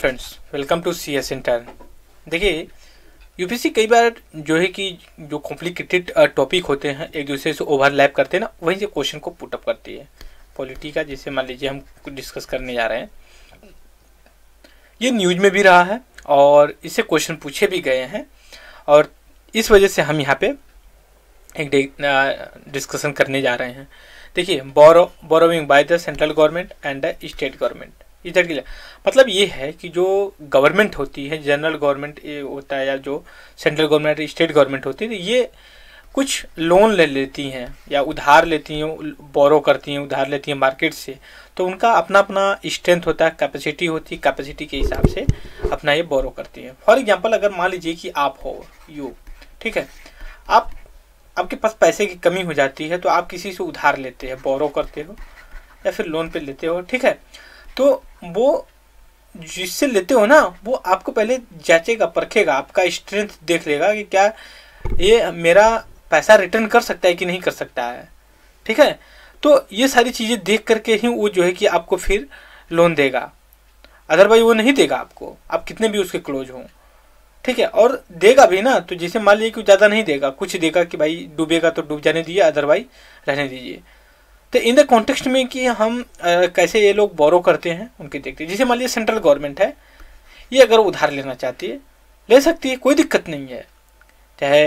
friends welcome to C S inter देखिए UPSC कई बार जो है कि जो कॉम्प्लिकेटेड टॉपिक होते हैं एक दूसरे से ओवरलैप करते हैं ना वहीं से क्वेश्चन को पुटअप करती है पॉलिटी का जिसे मान लीजिए हम डिस्कस करने जा रहे हैं ये न्यूज में भी रहा है और इससे क्वेश्चन पूछे भी गए हैं और इस वजह से हम यहाँ पे एक डिस्कशन करने जा रहे हैं देखिए borrow borrowing by the central government and the state government इधर के मतलब ये है कि जो गवर्नमेंट होती है जनरल गवर्नमेंट होता है या जो सेंट्रल गवर्नमेंट स्टेट गवर्नमेंट होती है तो ये कुछ लोन ले लेती हैं या उधार लेती हैं बोरो करती हैं उधार लेती हैं मार्केट से तो उनका अपना अपना स्ट्रेंथ होता है कैपेसिटी होती है कैपेसिटी के हिसाब से अपना ये बोरो करती हैं फॉर एग्जांपल अगर मान लीजिए कि आप हो यू ठीक है आप आपके पास पैसे की कमी हो जाती है तो आप किसी से उधार लेते हैं बोरो करते हो या फिर लोन पर लेते हो ठीक है तो वो जिससे लेते हो ना वो आपको पहले जांचेगा परखेगा आपका स्ट्रेंथ देख लेगा कि क्या ये मेरा पैसा रिटर्न कर सकता है कि नहीं कर सकता है ठीक है तो ये सारी चीज़ें देख करके ही वो जो है कि आपको फिर लोन देगा अदरवाइज वो नहीं देगा आपको आप कितने भी उसके क्लोज हों ठीक है और देगा भी ना तो जैसे मान लीजिए कि ज़्यादा नहीं देगा कुछ देगा कि भाई डूबेगा तो डूब जाने दीजिए अदरवाइज रहने दीजिए तो इन द कॉन्टेक्स्ट में कि हम आ, कैसे ये लोग बोरो करते हैं उनके देखते हैं जैसे मान लीजिए सेंट्रल गवर्नमेंट है ये अगर उधार लेना चाहती है ले सकती है कोई दिक्कत नहीं है चाहे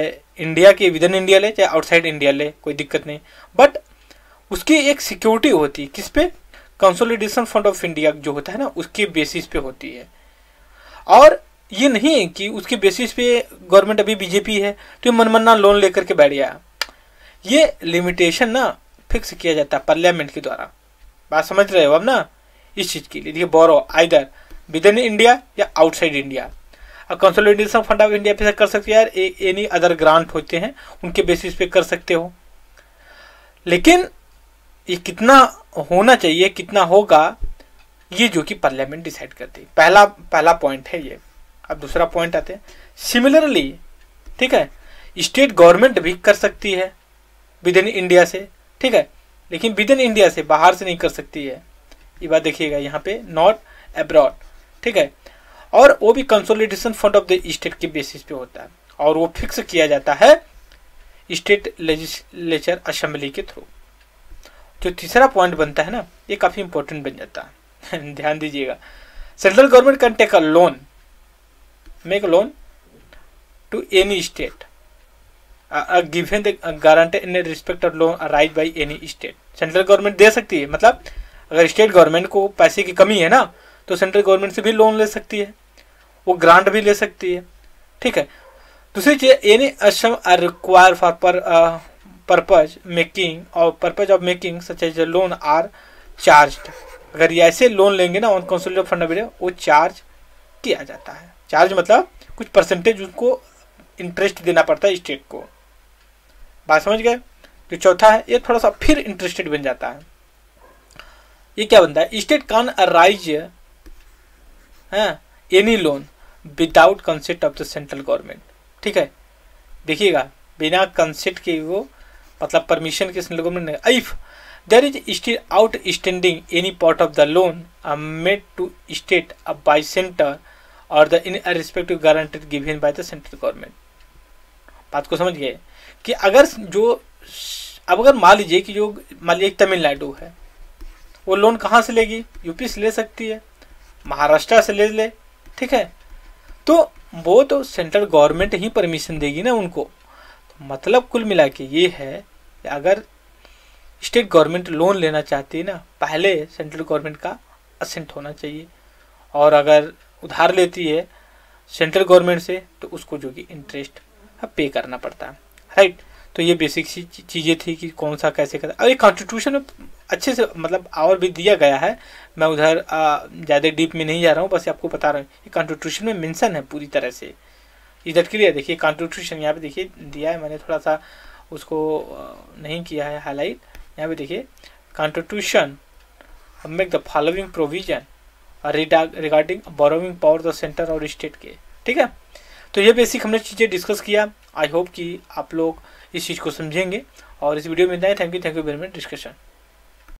इंडिया के विद इन इंडिया ले चाहे आउटसाइड इंडिया ले कोई दिक्कत नहीं बट उसकी एक सिक्योरिटी होती है किस पे कंसोलिडेशन फंड ऑफ इंडिया जो होता है ना उसके बेसिस पे होती है और ये नहीं है कि उसके बेसिस पे गवर्नमेंट अभी बीजेपी है तो ये मनमन्ना लोन लेकर के बैठ गया ये लिमिटेशन ना फिक्स किया जाता है पार्लियामेंट के द्वारा बात समझ रहे हो अब ना इस चीज़ के लिए देखिए borrow either within India या आउटसाइड इंडिया अब कंसोलिडेशन फंड ऑफ इंडिया पे कर सकते हो यार एनी अदर ग्रांट होते हैं उनके बेसिस पे कर सकते हो लेकिन ये कितना होना चाहिए कितना होगा ये जो कि पार्लियामेंट डिसाइड करती है पहला पहला पॉइंट है ये अब दूसरा पॉइंट आते हैं सिमिलरली ठीक है स्टेट गवर्नमेंट भी कर सकती है विद इन इंडिया से ठीक है लेकिन विद इन इंडिया से बाहर से नहीं कर सकती है ये बात देखिएगा यहाँ पे नॉट एब्रॉड ठीक है और वो भी consolidation fund of the state के बेसिस पे होता है और वो फिक्स किया जाता है स्टेट लेजिस्लेचर असेंबली के थ्रू जो तीसरा पॉइंट बनता है ना ये काफ़ी इंपॉर्टेंट बन जाता है ध्यान दीजिएगा central government can take a loan make loan to any state given given the guarantee in respect of arise by any state central government दे सकती है मतलब अगर स्टेट गवर्नमेंट को पैसे की कमी है ना तो सेंट्रल गवर्नमेंट से भी लोन ले सकती है वो ग्रांट भी ले सकती है ठीक है दूसरी चीज any a sum are require for पर पर्पज मेकिंग और purpose of making such as loan are charge अगर ये ऐसे लोन लेंगे ना ऑन कंसोलिडेट फंड वो चार्ज किया जाता है चार्ज मतलब कुछ परसेंटेज उसको इंटरेस्ट देना पड़ता है स्टेट को बात समझ गए जो चौथा है ये थोड़ा सा फिर इंटरेस्टेड बन जाता है ये क्या बनता है स्टेट कान अराइज है any loan without consent of the central government ठीक है देखिएगा बिना कंसेंट के वो मतलब परमिशन के सेंट्रल गवर्नमेंट ने if there is state outstanding any part of the loan made to state अब बाई सेंटर और the in respective guaranteed given by the central government बात को समझ गए कि अगर जो अब अगर मान लीजिए कि जो मान लीजिए तमिलनाडु है वो लोन कहाँ से लेगी यूपी से ले सकती है महाराष्ट्र से ले ले ठीक है तो वो तो सेंट्रल गवर्नमेंट ही परमिशन देगी ना उनको तो मतलब कुल मिला के ये है अगर स्टेट गवर्नमेंट लोन लेना चाहती है ना पहले सेंट्रल गवर्नमेंट का असेंट होना चाहिए और अगर उधार लेती है सेंट्रल गवर्नमेंट से तो उसको जो कि इंटरेस्ट पे करना पड़ता है राइट तो ये बेसिक सी चीज़ें थी कि कौन सा कैसे करता और ये कॉन्स्टिट्यूशन में अच्छे से मतलब और भी दिया गया है मैं उधर ज़्यादा डीप में नहीं जा रहा हूँ बस आपको बता रहा हूँ ये कॉन्स्टिट्यूशन में मेंशन है पूरी तरह से इधर क्लियर देखिए कॉन्स्टिट्यूशन यहाँ पे देखिए दिया है मैंने थोड़ा सा उसको नहीं किया है हाईलाइट यहाँ पे देखिए constitution make the following provision regarding borrowing power the centre और स्टेट के ठीक है तो ये बेसिक हमने चीज़ें डिस्कस किया आई होप कि आप लोग इस चीज़ को समझेंगे और इस वीडियो में इतना thank you thank you very much discussion